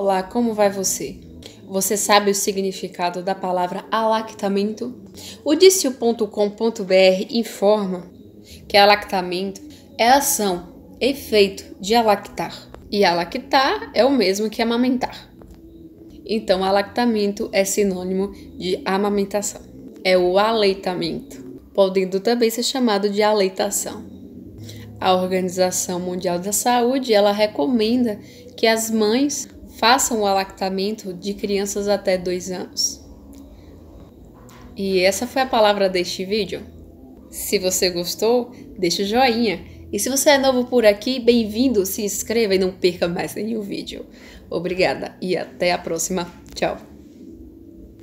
Olá, como vai você? Você sabe o significado da palavra alactamento? O dicio.com.br informa que alactamento é ação, efeito de alactar. E alactar é o mesmo que amamentar. Então, alactamento é sinônimo de amamentação. É o aleitamento, podendo também ser chamado de aleitação. A Organização Mundial da Saúde, ela recomenda que as mães façam o alactamento de crianças até 2 anos. E essa foi a palavra deste vídeo. Se você gostou, deixa o joinha. E se você é novo por aqui, bem-vindo, se inscreva e não perca mais nenhum vídeo. Obrigada e até a próxima. Tchau!